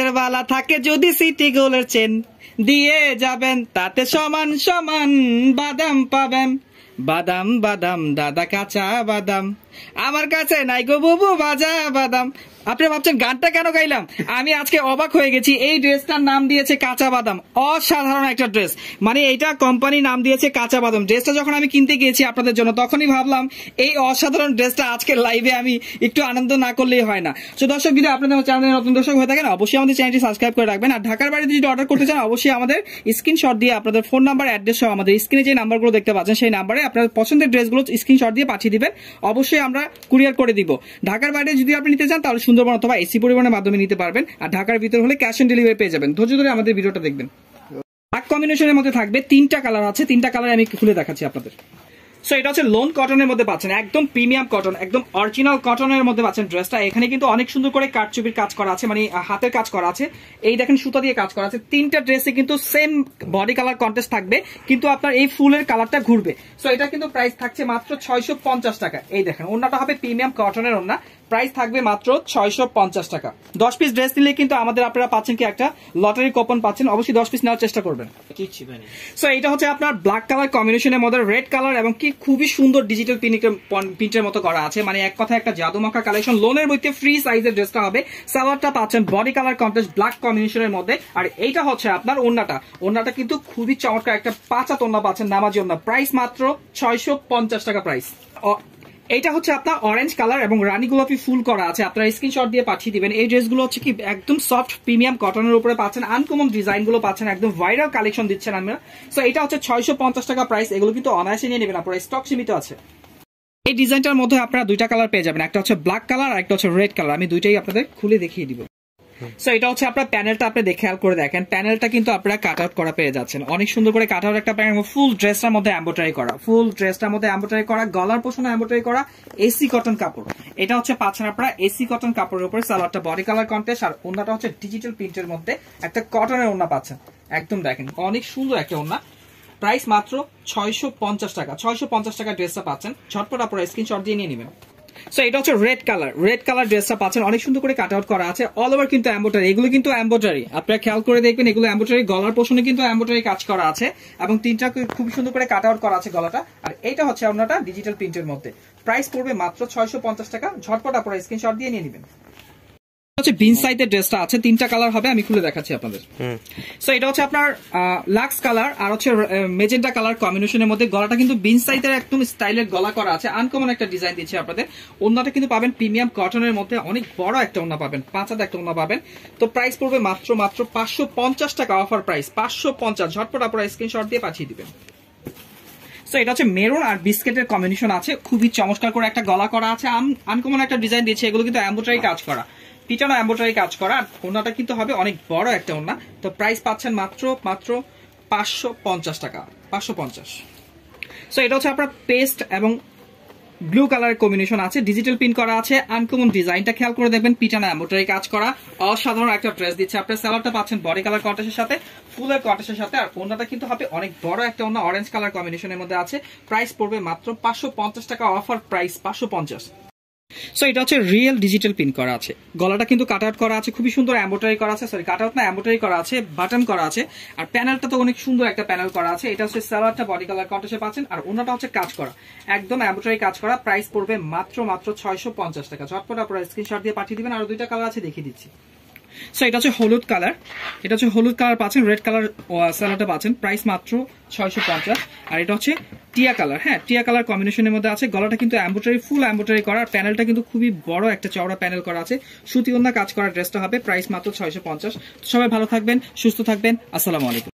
হাতের বালা থাকে যদি সিটি গোলের চেন দিয়ে যাবেন তাতে সমান সমান বাদাম পাবেন বাদাম বাদাম দাদা কাঁচা বাদাম আমার কাছে নাই গো বুবু বাজা বাদাম আপনি ভাবছেন গানটা কেন গাইলাম আমি আজকে অবাক হয়ে গেছি এই ড্রেসটার নাম দিয়েছে কাঁচা বাদাম অসাধারণ একটা ড্রেস মানে এইটা কোম্পানি নাম দিয়েছে কাঁচা বাদাম ড্রেসটা যখন আমি কিনতে গিয়েছি আপনাদের জন্য তখনই ভাবলাম এই অসাধারণ ড্রেসটা আজকে লাইভে আমি একটু আনন্দ না করলেই হয় না তো দর্শক যদি আপনাদের চ্যানেলে নতুন দর্শক হয়ে থাকেন অবশ্যই আমাদের চ্যানেলটি সাবস্ক্রাইব করে রাখবেন আর ঢাকার বাড়িতে যদি অর্ডার করতে চান অবশ্যই আমাদের স্ক্রিনশট দিয়ে আপনাদের ফোন নাম্বার অ্যাড্রেস সহ আমাদের স্ক্রিনে যে নাম্বারগুলো দেখতে পাচ্ছেন সেই নাম্বারে আপনার পছন্দের ড্রেসগুলো স্ক্রিনশট দিয়ে পাঠিয়ে দিবেন অবশ্যই আমরা কুরিয়ার করে দিব ঢাকার বাইরে যদি আপনি নিতে চান তাহলে সুন্দরবন অথবা এসি পরিবহনের মাধ্যমে নিতে পারবেন আর ঢাকার ভিতরে হলে ক্যাশ অন ডেলিভারি পেয়ে যাবেন ধৈর্য ধরে আমাদের ভিডিওটা দেখবেন ব্ল্যাক কম্বিনেশনের মধ্যে থাকবে তিনটা কালার আছে তিনটা কালার আমি খুলে দেখাচ্ছি আপনাদের সো এটা হচ্ছে লোন কটনের মধ্যে পাচ্ছেন একদম প্রিমিয়াম কটন একদম অরিজিনাল কটনের মধ্যে পাচ্ছেন ড্রেসটা এখানে কিন্তু অনেক সুন্দর করে কাঠচুপির কাজ করা আছে মানে হাতের কাজ করা আছে এই দেখেন সুতা দিয়ে কাজ করা আছে তিনটা ড্রেসে কিন্তু সেম বডি কালার কন্টেস্ট থাকবে কিন্তু আপনার এই ফুলের কালারটা ঘুরবে সো এটা কিন্তু প্রাইস থাকছে মাত্র ছয়শো টাকা এই দেখেন ওনাটা হবে প্রিমিয়াম কটনের ওনা প্রাইস থাকবে মাত্র ছয়শো টাকা দশ পিস ড্রেস নিলে কিন্তু আমাদের আপনারা পাচ্ছেন কি একটা লটারি কোপন পাচ্ছেন অবশ্যই দশ পিস নেওয়ার চেষ্টা করবেন সো এটা হচ্ছে আপনার ব্ল্যাক কালার কম্বিনেশনের মধ্যে রেড কালার এবং কি খুবই সুন্দর ডিজিটাল প্রিন্টের মতো করা আছে মানে এক কথা একটা জাদুমাখা কালেকশন লোনের মধ্যে ফ্রি সাইজের ড্রেসটা হবে সালোয়ারটা পাচ্ছেন বডি কালার কন্ট্রাস্ট ব্ল্যাক কম্বিনেশনের মধ্যে আর এইটা হচ্ছে আপনার ওনাটা ওনাটা কিন্তু খুবই চমৎকার একটা পাঁচা তোনা পাচ্ছেন নামাজি ওন্না প্রাইস মাত্র ছয়শো টাকা প্রাইস এটা হচ্ছে আপনার অরেঞ্জ কালার এবং রানী গোলাপি ফুল করা আছে আপনারা স্ক্রিনশট দিয়ে পাঠিয়ে দিবেন এই ড্রেসগুলো হচ্ছে কি একদম সফট প্রিমিয়াম কটনের উপরে পাচ্ছেন আনকমন ডিজাইনগুলো পাচ্ছেন একদম ভাইরাল কালেকশন দিচ্ছেন আমরা সো এটা হচ্ছে ছয়শো টাকা প্রাইস এগুলো কিন্তু অনায়াসে নিয়ে নেবেন আপনার স্টক সীমিত আছে এই ডিজাইনটার মধ্যে আপনারা দুইটা কালার পেয়ে যাবেন একটা হচ্ছে ব্ল্যাক কালার আর একটা হচ্ছে রেড কালার আমি দুইটাই আপনাদের খুলে দেখিয়ে দিব সো এটা হচ্ছে আপনার প্যানেলটা আপনি দেখে খেয়াল করে দেখেন প্যানেলটা কিন্তু আপনারা কাট আউট করা পেয়ে যাচ্ছেন অনেক সুন্দর করে কাট আউট একটা প্যানেল ফুল ড্রেসটার মধ্যে অ্যাম্বোটারি করা ফুল ড্রেসটার মধ্যে অ্যাম্বোটারি করা গলার পোষণ অ্যাম্বোটারি করা এসি কটন কাপড় এটা হচ্ছে পাচ্ছেন আপনারা এসি কটন কাপড়ের উপরে সালোয়ারটা বডি কালার কন্টেস্ট আর ওনাটা হচ্ছে ডিজিটাল প্রিন্টের মধ্যে একটা কটনের ওনা পাচ্ছেন একদম দেখেন অনেক সুন্দর একটা ওনা প্রাইস মাত্র ছয়শো টাকা ছয়শো টাকা ড্রেসটা পাচ্ছেন ঝটপট আপনারা স্ক্রিনশট দিয়ে নিয়ে নেবেন সো এটা হচ্ছে রেড কালার রেড কালার ড্রেসটা পাচ্ছেন অনেক সুন্দর করে কাট আউট করা আছে অল ওভার কিন্তু অ্যাম্বোটারি এগুলো কিন্তু অ্যাম্বোটারি আপনারা খেয়াল করে দেখবেন এগুলো অ্যাম্বোটারি গলার পোষণে কিন্তু অ্যাম্বোটারি কাজ করা আছে এবং তিনটা খুব সুন্দর করে কাট আউট করা আছে গলাটা আর এইটা হচ্ছে আপনারটা ডিজিটাল প্রিন্টের মধ্যে প্রাইস পড়বে মাত্র ছয়শো টাকা ঝটপট আপনারা স্ক্রিনশট দিয়ে নিয়ে নেবেন হচ্ছে বিন সাইডের ড্রেসটা আছে তিনটা কালার হবে আমি খুলে দেখাচ্ছি আপনাদের সো এটা হচ্ছে আপনার লাক্স কালার আর হচ্ছে মেজেন্টা কালার কম্বিনেশনের মধ্যে গলাটা কিন্তু বিন সাইডের একদম স্টাইলের গলা করা আছে আনকমন একটা ডিজাইন দিচ্ছি আপনাদের ওনাটা কিন্তু পাবেন প্রিমিয়াম কটনের মধ্যে অনেক বড় একটা ওনা পাবেন পাঁচাতে একটা ওনা পাবেন তো প্রাইস পড়বে মাত্র মাত্র পাঁচশো পঞ্চাশ টাকা অফার প্রাইস পাঁচশো পঞ্চাশ ঝটপট আপনারা স্ক্রিনশট দিয়ে পাঠিয়ে দিবেন সো এটা হচ্ছে মেরুন আর বিস্কেটের কম্বিনেশন আছে খুবই চমৎকার করে একটা গলা করা আছে আনকমন একটা ডিজাইন দিয়েছে এগুলো কিন্তু অ্যাম্বোটারি কাজ করা পিটানো অ্যাম্বোটারি কাজ করা ওনাটা কিন্তু হবে অনেক বড় একটা ওনা তো প্রাইস পাচ্ছেন মাত্র মাত্র পাঁচশো পঞ্চাশ টাকা পাঁচশো পঞ্চাশ সো এটা হচ্ছে আপনার পেস্ট এবং ব্লু কালারের কম্বিনেশন আছে ডিজিটাল প্রিন্ট করা আছে আনকমন ডিজাইনটা খেয়াল করে দেখবেন পিটানা অ্যাম্বোটারি কাজ করা অসাধারণ একটা ড্রেস দিচ্ছে আপনার স্যালাডটা পাচ্ছেন বডি কালার কটেসের সাথে ফুলের কটেসের সাথে আর ওনাটা কিন্তু হবে অনেক বড় একটা ওনা অরেঞ্জ কালার কম্বিনেশনের মধ্যে আছে প্রাইস পড়বে মাত্র পাঁচশো টাকা অফার প্রাইস পাঁচশো সো এটা হচ্ছে রিয়েল ডিজিটাল প্রিন্ট করা আছে গলাটা কিন্তু কাট আউট করা আছে খুবই সুন্দর অ্যাম্বোটারি করা আছে সরি কাট আউট না অ্যাম্বোটারি করা আছে বাটন করা আছে আর প্যানেলটা তো অনেক সুন্দর একটা প্যানেল করা আছে এটা হচ্ছে সালোয়ারটা বডি কালার কন্টাসে পাচ্ছেন আর ওনাটা হচ্ছে কাজ করা একদম অ্যাম্বোটারি কাজ করা প্রাইস পড়বে মাত্র মাত্র ছয়শো টাকা ঝটপট আপনারা স্ক্রিনশট দিয়ে পাঠিয়ে দিবেন আর দুইটা কালার আছে দেখিয়ে দিচ্ছি সো এটা হচ্ছে হলুদ কালার এটা হচ্ছে হলুদ কালার পাচ্ছেন রেড কালার স্যালাডটা পাচ্ছেন প্রাইস মাত্র ছয়শো আর এটা হচ্ছে টিয়া কালার হ্যাঁ টিয়া কালার কম্বিনেশনের মধ্যে আছে গলাটা কিন্তু অ্যাম্বোটারি ফুল অ্যাম্বোটারি করা প্যানেলটা কিন্তু খুবই বড় একটা চওড়া প্যানেল করা আছে সুতি অন্য কাজ করার ড্রেসটা হবে প্রাইস মাত্র ছয়শো সবাই ভালো থাকবেন সুস্থ থাকবেন আসসালামু আলাইকুম